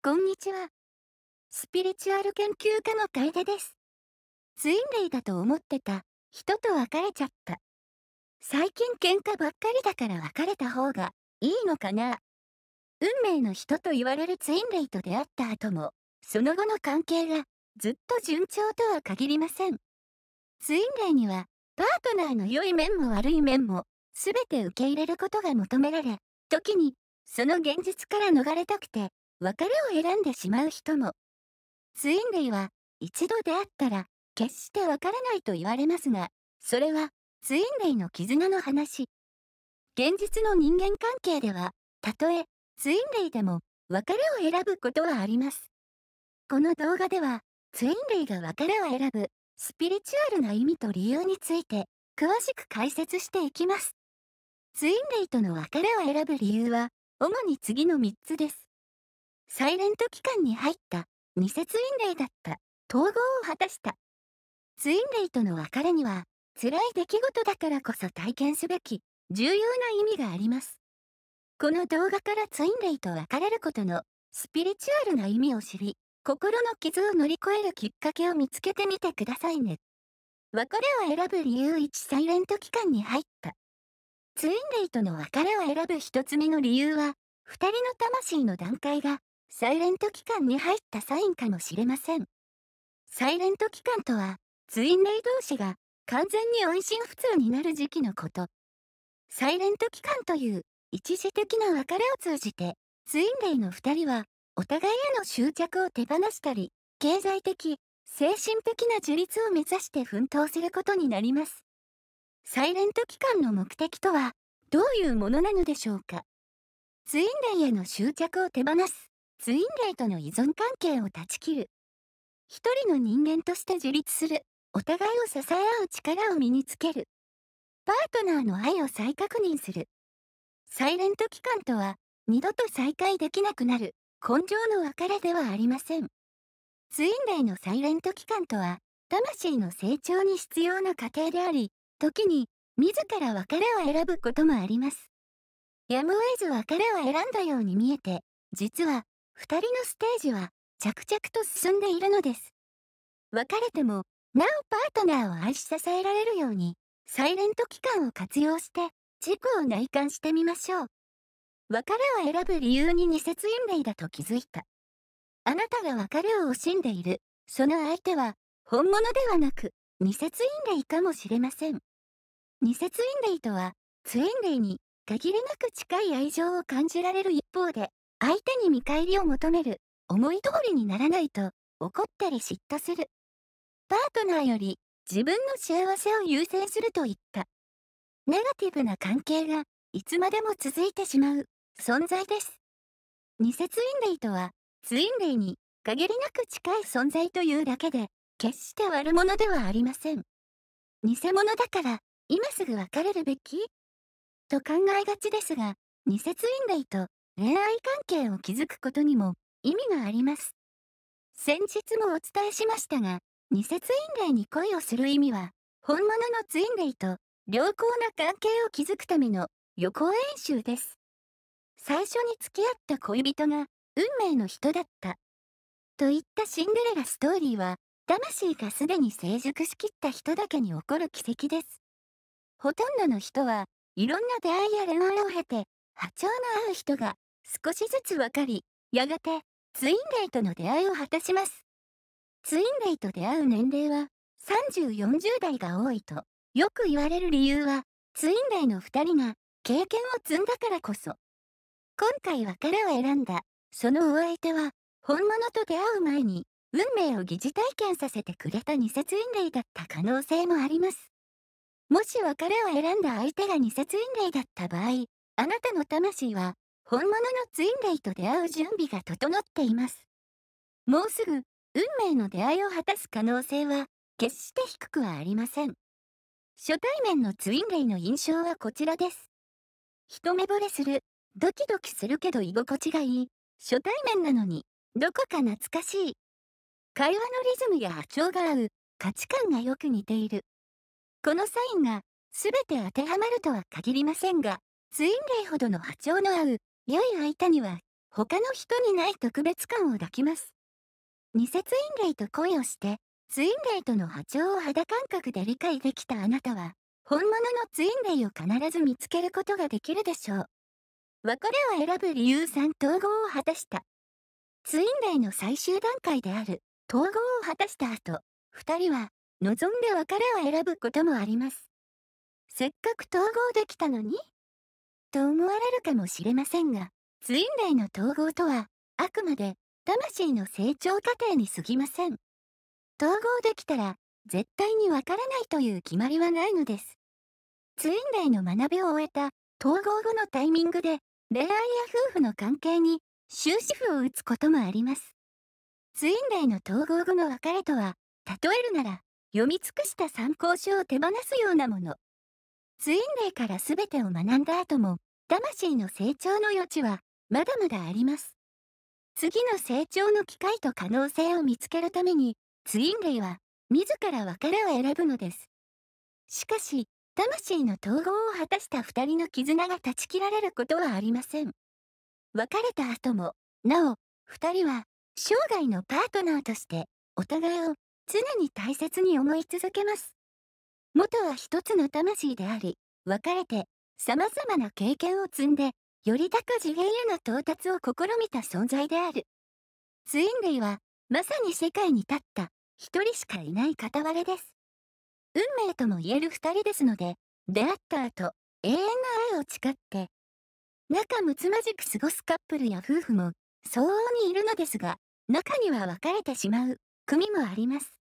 こんにちは。スピリチュアル研究家の楓です。ツインレイだと思ってた人と別れちゃった。最近喧嘩ばっかりだから別れた方がいいのかな運命の人と言われるツインレイと出会った後も、その後の関係がずっと順調とは限りません。ツインレイには、パートナーの良い面も悪い面も、全て受け入れることが求められ、時に、その現実から逃れたくて、別れを選んでしまう人も。ツインレイは一度出会ったら決してわからないと言われますが、それはツインレイの絆の話。現実の人間関係では、たとえツインレイでも別れを選ぶことはあります。この動画では、ツインレイが別れを選ぶスピリチュアルな意味と理由について詳しく解説していきます。ツインレイとの別れを選ぶ理由は主に次の3つです。サイレント期間に入った偽ツインレイだった統合を果たしたツインレイとの別れには辛い出来事だからこそ体験すべき重要な意味がありますこの動画からツインレイと別れることのスピリチュアルな意味を知り心の傷を乗り越えるきっかけを見つけてみてくださいね別れを選ぶ理由1サイレント期間に入ったツインレイとの別れを選ぶ1つ目の理由は2人の魂の段階がサイレント期間に入ったサインかもしれません。サイレント期間とは、ツインレイ同士が完全に音信不通になる時期のこと。サイレント期間という一時的な別れを通じて、ツインレイの2人はお互いへの執着を手放したり、経済的、精神的な樹立を目指して奮闘することになります。サイレント期間の目的とは、どういうものなのでしょうか。ツインレイへの執着を手放す。ツインレイとの依存関係を断ち切る一人の人間として自立するお互いを支え合う力を身につけるパートナーの愛を再確認するサイレント期間とは二度と再会できなくなる根性の別れではありませんツインレイのサイレント期間とは魂の成長に必要な過程であり時に自ら別れを選ぶこともありますやむを得ず別れを選んだように見えて実は2人のステージは着々と進んでいるのです別れてもなおパートナーを愛し支えられるようにサイレント期間を活用して事故を内観してみましょう別れを選ぶ理由に二節因例だと気づいたあなたが別れを惜しんでいるその相手は本物ではなく二節因例かもしれません二節因例とはツインレイに限りなく近い愛情を感じられる一方で相手に見返りを求める、思い通りにならないと、怒ったり嫉妬する。パートナーより自分の幸せを優先するといった。ネガティブな関係が、いつまでも続いてしまう、存在です。ツインレイとは、ツインイに限りなく近い存在というだけで、決して悪者ではありません。偽物だから、今すぐ別れるべきと考えがちですが、ツインレイと恋愛関係を築くことにも意味があります。先日もお伝えしましたが、イ節レイに恋をする意味は、本物のツインレイと良好な関係を築くための予行演習です。最初に付き合った恋人が運命の人だった。といったシンデレラストーリーは、魂がすでに成熟しきった人だけに起こる奇跡です。ほとんどの人は、いろんな出会いや恋愛を経て、波長の合う人が少しずつ分かり、やがてツインレイとの出会いを果たします。ツインレイと出会う年齢は3040代が多いとよく言われる理由はツインレイの2人が経験を積んだからこそ今回別れを選んだそのお相手は本物と出会う前に運命を疑似体験させてくれた偽ツインレイだった可能性もありますもし別れを選んだ相手が偽ツインレイだった場合あなたの魂は本物のツインレイと出会う準備が整っています。もうすぐ、運命の出会いを果たす可能性は、決して低くはありません。初対面のツインレイの印象はこちらです。一目惚れする、ドキドキするけど居心地がいい、初対面なのに、どこか懐かしい。会話のリズムや波長が合う、価値観がよく似ている。このサインが、すべて当てはまるとは限りませんが、ツインレイほどの波長の合う、良い相手には他の人にない特別感を抱きます。二節因類と恋をして、ツインレイとの波長を肌感覚で理解できたあなたは、本物のツインレイを必ず見つけることができるでしょう。別れを選ぶ理由3統合を果たした。ツインレイの最終段階である統合を果たした後、2人は望んで別れを選ぶこともあります。せっかく統合できたのにと思われるかもしれませんが、ツインレイの統合とは、あくまで魂の成長過程に過ぎません。統合できたら、絶対にわからないという決まりはないのです。ツインレイの学びを終えた統合後のタイミングで、恋愛や夫婦の関係に終止符を打つこともあります。ツインレイの統合後の別れとは、例えるなら、読み尽くした参考書を手放すようなもの。ツインレイから全てを学んだ後も、魂の成長の余地は、まだまだあります。次の成長の機会と可能性を見つけるために、ツインレイは、自ら別れを選ぶのです。しかし、魂の統合を果たした2人の絆が断ち切られることはありません。別れた後も、なお、2人は、生涯のパートナーとして、お互いを常に大切に思い続けます。元は一つの魂であり、分かれて様々な経験を積んで、より高次元への到達を試みた存在である。ツインレイは、まさに世界に立った一人しかいない片割れです。運命とも言える二人ですので、出会った後、永遠の愛を誓って、仲睦まじく過ごすカップルや夫婦も相応にいるのですが、中には別れてしまう組もあります。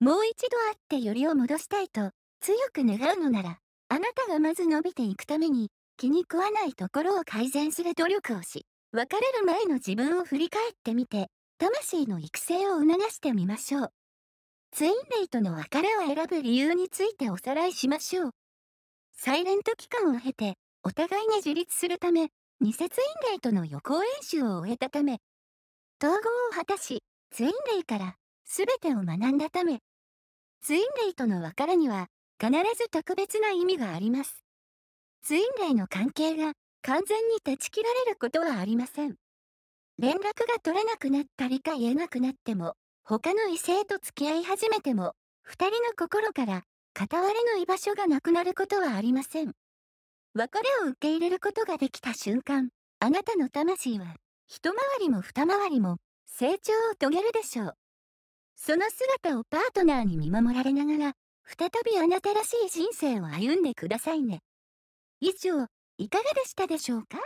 もう一度会ってよりを戻したいと強く願うのなら、あなたがまず伸びていくために気に食わないところを改善する努力をし、別れる前の自分を振り返ってみて、魂の育成を促してみましょう。ツインレイとの別れを選ぶ理由についておさらいしましょう。サイレント期間を経て、お互いに自立するため、偽節ツインレイとの予行演習を終えたため、統合を果たし、ツインレイから全てを学んだため、ツインレイとの別れには必ず特別な意味があります。ツインレイの関係が完全に断ち切られることはありません。連絡が取れなくなったりか言えなくなっても、他の異性と付き合い始めても、二人の心から片割れの居場所がなくなることはありません。別れを受け入れることができた瞬間、あなたの魂は、一回りも二回りも成長を遂げるでしょう。その姿をパートナーに見守られながら、再びあなたらしい人生を歩んでくださいね。以上、いかがでしたでしょうか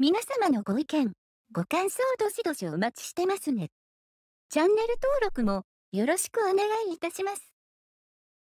皆様のご意見、ご感想どしどしお待ちしてますね。チャンネル登録もよろしくお願いいたします。